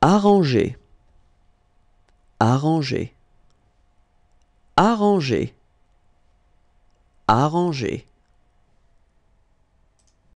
arranger arranger arranger arranger